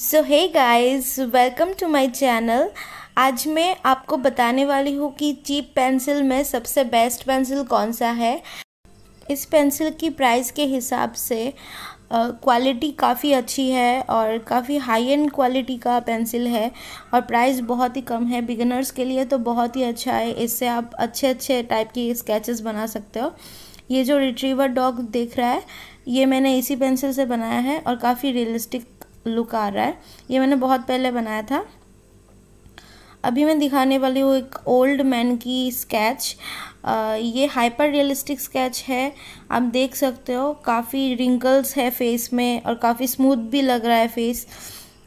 so hey guys welcome to my channel आज मैं आपको बताने वाली हूँ कि चीप पेंसिल में सबसे बेस्ट पेंसिल कौन सा है इस पेंसिल की प्राइस के हिसाब से क्वालिटी काफ़ी अच्छी है और काफ़ी हाई एंड क्वालिटी का पेंसिल है और प्राइस बहुत ही कम है बिगनर्स के लिए तो बहुत ही अच्छा है इससे आप अच्छे अच्छे टाइप की स्केचेस बना सकते हो ये जो रिट्रीवर डॉग देख रहा है ये मैंने इसी पेंसिल से बनाया है और काफ़ी रियलिस्टिक लुक आ रहा है ये मैंने बहुत पहले बनाया था अभी मैं दिखाने वाली हूँ एक ओल्ड मैन की स्केच आ, ये हाइपर रियलिस्टिक स्केच है आप देख सकते हो काफ़ी रिंकल्स है फेस में और काफ़ी स्मूथ भी लग रहा है फेस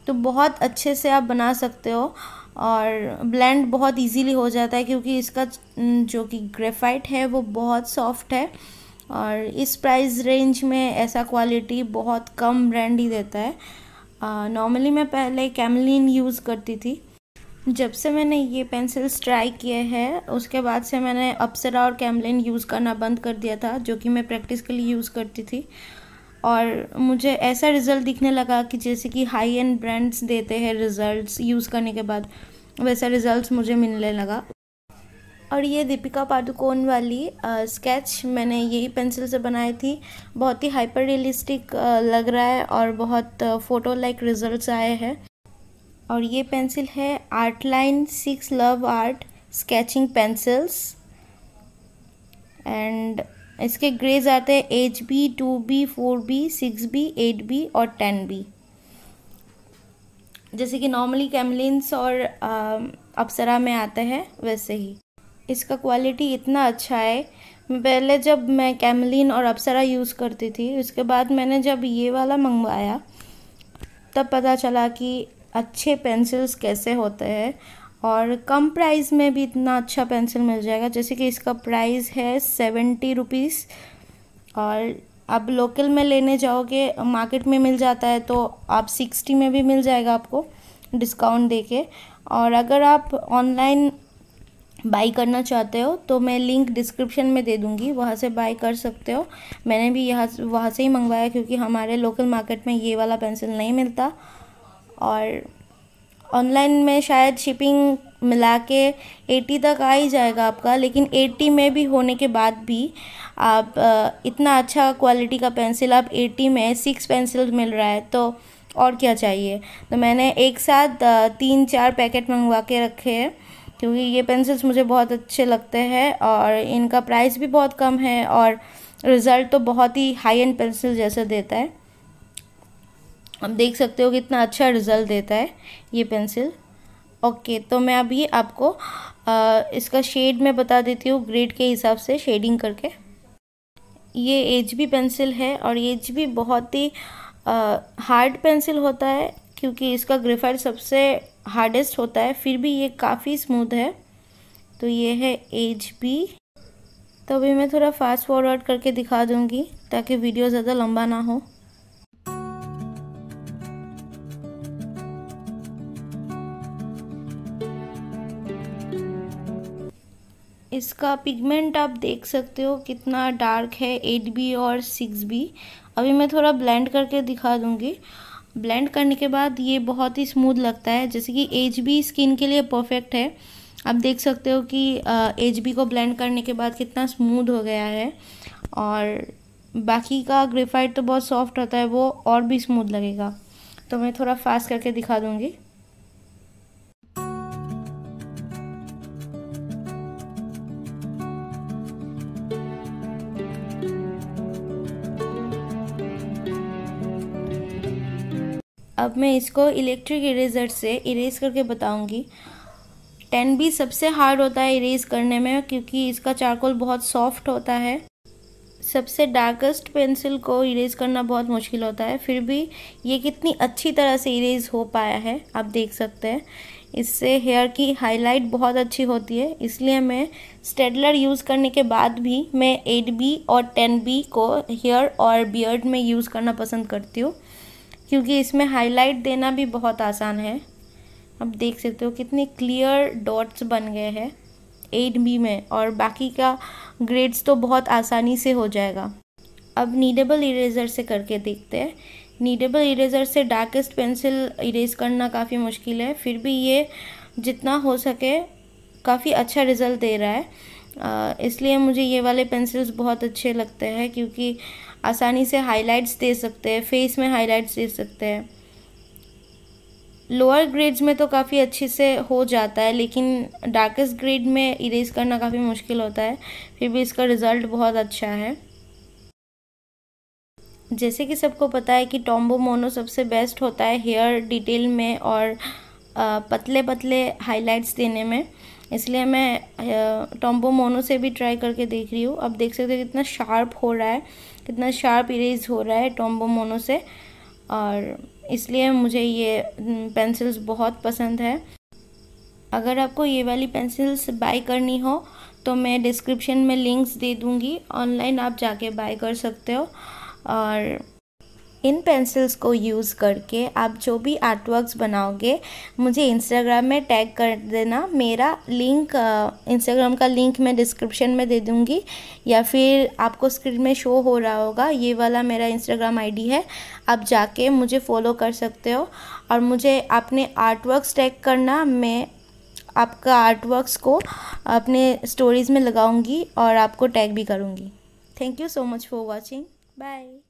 तो बहुत अच्छे से आप बना सकते हो और ब्लेंड बहुत इजीली हो जाता है क्योंकि इसका जो कि ग्रेफाइट है वो बहुत सॉफ्ट है और इस प्राइस रेंज में ऐसा क्वालिटी बहुत कम ब्रांड ही देता है नॉर्मली मैं पहले कैमलिन यूज़ करती थी जब से मैंने ये पेंसिल्स ट्राई किए हैं उसके बाद से मैंने अप्सरा और कैमलिन यूज़ करना बंद कर दिया था जो कि मैं प्रैक्टिस के लिए यूज़ करती थी और मुझे ऐसा रिज़ल्ट दिखने लगा कि जैसे कि हाई एंड ब्रांड्स देते हैं रिज़ल्ट्स यूज़ करने के बाद वैसा रिज़ल्ट्स मुझे मिलने लगा और ये दीपिका पादुकोण वाली आ, स्केच मैंने यही पेंसिल से बनाई थी बहुत ही हाइपर रियलिस्टिक लग रहा है और बहुत फ़ोटो लाइक रिजल्ट्स आए हैं और ये पेंसिल है art line six love art sketching pencils and इसके ग्रेज आते हैं H B two B four B six B eight B और टेन बी जैसे कि नॉर्मली कैमलिन्स और अप्सरा में आते हैं वैसे ही इसका क्वालिटी इतना अच्छा है पहले जब मैं कैमलिन और अप्सरा यूज़ करती थी उसके बाद मैंने जब ये वाला मंगवाया तब पता चला कि अच्छे पेंसिल्स कैसे होते हैं और कम प्राइस में भी इतना अच्छा पेंसिल मिल जाएगा जैसे कि इसका प्राइस है सेवेंटी रुपीज़ और आप लोकल में लेने जाओगे मार्केट में मिल जाता है तो आप सिक्सटी में भी मिल जाएगा आपको डिस्काउंट देके और अगर आप ऑनलाइन बाई करना चाहते हो तो मैं लिंक डिस्क्रिप्शन में दे दूँगी वहाँ से बाई कर सकते हो मैंने भी यहाँ वहाँ से ही मंगवाया क्योंकि हमारे लोकल मार्केट में ये वाला पेंसिल नहीं मिलता और ऑनलाइन में शायद शिपिंग मिला के एटी तक आ ही जाएगा आपका लेकिन एटी में भी होने के बाद भी आप इतना अच्छा क्वालिटी का पेंसिल आप एटी में सिक्स पेंसिल मिल रहा है तो और क्या चाहिए तो मैंने एक साथ तीन चार पैकेट मंगवा के रखे हैं क्योंकि ये पेंसिल्स मुझे बहुत अच्छे लगते हैं और इनका प्राइस भी बहुत कम है और रिज़ल्ट तो बहुत ही हाई एंड पेंसिल जैसा देता है आप देख सकते हो कि इतना अच्छा रिज़ल्ट देता है ये पेंसिल ओके तो मैं अभी आपको आ, इसका शेड मैं बता देती हूँ ग्रेड के हिसाब से शेडिंग करके ये एच पेंसिल है और एच बहुत ही हार्ड पेंसिल होता है क्योंकि इसका ग्रेफाइट सबसे हार्डेस्ट होता है फिर भी ये काफ़ी स्मूथ है तो ये है एज बी तो अभी मैं थोड़ा फास्ट फॉरवर्ड करके दिखा दूँगी ताकि वीडियो ज़्यादा लंबा ना हो इसका पिगमेंट आप देख सकते हो कितना डार्क है एट बी और सिक्स बी अभी मैं थोड़ा ब्लेंड करके दिखा दूँगी ब्लेंड करने के बाद ये बहुत ही स्मूथ लगता है जैसे कि एज भी स्किन के लिए परफेक्ट है आप देख सकते हो कि एज बी को ब्लेंड करने के बाद कितना स्मूथ हो गया है और बाकी का ग्रेफाइट तो बहुत सॉफ्ट होता है वो और भी स्मूथ लगेगा तो मैं थोड़ा फास्ट करके दिखा दूँगी अब मैं इसको इलेक्ट्रिक इरेजर से इरेज करके बताऊंगी टेन बी सबसे हार्ड होता है इरेज करने में क्योंकि इसका चारकोल बहुत सॉफ्ट होता है सबसे डार्केस्ट पेंसिल को इरेज करना बहुत मुश्किल होता है फिर भी ये कितनी अच्छी तरह से इरेज हो पाया है आप देख सकते हैं इससे हेयर की हाईलाइट बहुत अच्छी होती है इसलिए मैं स्टेडलर यूज़ करने के बाद भी मैं एट बी और टेन बी को हेयर और बियर्ड में यूज़ करना पसंद करती हूँ क्योंकि इसमें हाईलाइट देना भी बहुत आसान है अब देख सकते हो कितने क्लियर डॉट्स बन गए हैं एट बी में और बाकी का ग्रेड्स तो बहुत आसानी से हो जाएगा अब नीडेबल इरेज़र से करके देखते हैं नीडेबल इरेज़र से डार्केस्ट पेंसिल इरेज करना काफ़ी मुश्किल है फिर भी ये जितना हो सके काफ़ी अच्छा रिज़ल्ट दे रहा है इसलिए मुझे ये वाले पेंसिल्स बहुत अच्छे लगते हैं क्योंकि आसानी से हाइलाइट्स दे सकते हैं फेस में हाइलाइट्स दे सकते हैं लोअर ग्रेड्स में तो काफ़ी अच्छे से हो जाता है लेकिन डार्केस्ट ग्रेड में इरेज करना काफ़ी मुश्किल होता है फिर भी इसका रिज़ल्ट बहुत अच्छा है जैसे कि सबको पता है कि टॉम्बो मोनो सबसे बेस्ट होता है हेयर डिटेल में और पतले पतले हाइलाइट्स देने में इसलिए मैं टॉम्बो मोनो से भी ट्राई करके देख रही हूँ आप देख सकते हो कितना शार्प हो रहा है कितना शार्प इरेज हो रहा है टॉम्बो मोनो से और इसलिए मुझे ये पेंसिल्स बहुत पसंद है अगर आपको ये वाली पेंसिल्स बाई करनी हो तो मैं डिस्क्रिप्शन में लिंक्स दे दूँगी ऑनलाइन आप जाके बाय कर सकते हो और इन पेंसिल्स को यूज़ करके आप जो भी आर्टवर्क्स बनाओगे मुझे इंस्टाग्राम में टैग कर देना मेरा लिंक इंस्टाग्राम का लिंक मैं डिस्क्रिप्शन में दे दूँगी या फिर आपको स्क्रीन में शो हो रहा होगा ये वाला मेरा इंस्टाग्राम आईडी है आप जाके मुझे फॉलो कर सकते हो और मुझे अपने आर्टवर्क्स टैग करना मैं आपका आर्टवर्क्स को अपने स्टोरीज़ में लगाऊंगी और आपको टैग भी करूँगी thank you so much for watching bye